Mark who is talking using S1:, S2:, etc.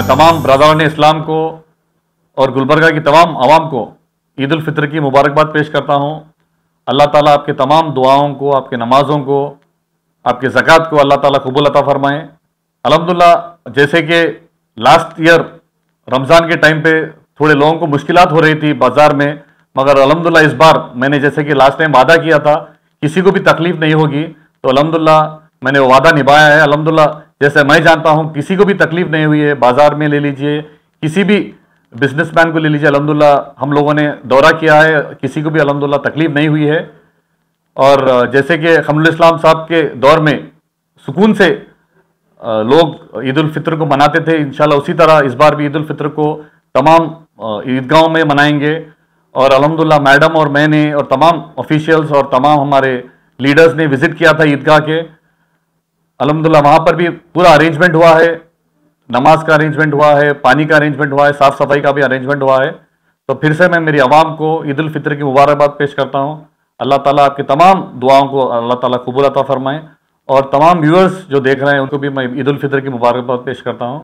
S1: मैं तमाम बरदारान इस्लाम को और गुलबर्गा की तमाम आवाम को ईद फितर की मुबारकबाद पेश करता हूँ अल्लाह ताला आपके तमाम दुआओं को आपके नमाज़ों को आपके ज़क़़त को अल्लाह ताला कबूल अता फ़रमाएँ अलहमदिल्ला जैसे कि लास्ट ईयर रमज़ान के टाइम पे थोड़े लोगों को मुश्किल हो रही थी बाज़ार में मगर अलहमदिल्ला इस बार मैंने जैसे कि लास्ट टाइम वादा किया था किसी को भी तकलीफ़ नहीं होगी तो अलहमदिल्ला मैंने वादा निभाया है अलहमदिल्ला जैसे मैं जानता हूँ किसी को भी तकलीफ नहीं हुई है बाजार में ले लीजिए किसी भी बिजनेसमैन को ले लीजिए अलहमदिल्ला हम लोगों ने दौरा किया है किसी को भी अलहमदुल्ला तकलीफ नहीं हुई है और जैसे कि इस्लाम साहब के दौर में सुकून से लोग ईद फितर को मनाते थे इन उसी तरह इस बार भी ईद फितर को तमाम ईदगाहों में मनाएंगे और अलहमदिल्ला मैडम और मैंने और तमाम ऑफिशियल्स और तमाम हमारे लीडर्स ने विज़िट किया था ईदगाह के अलहमदिल्ला वहाँ पर भी पूरा अरेंजमेंट हुआ है नमाज का अरेंजमेंट हुआ है पानी का अरेंजमेंट हुआ है साफ़ सफाई का भी अरेंजमेंट हुआ है तो फिर से मैं मेरी आवाम को ईद फितर की मुबारकबाद पेश करता हूँ अल्लाह ताला आपकी तमाम दुआओं को अल्लाह ताला कबूल फरमाएँ और तमाम व्यूअर्स जो देख रहे हैं उनको भी मैं ईद फितर की मुबारकबाद पेश करता हूँ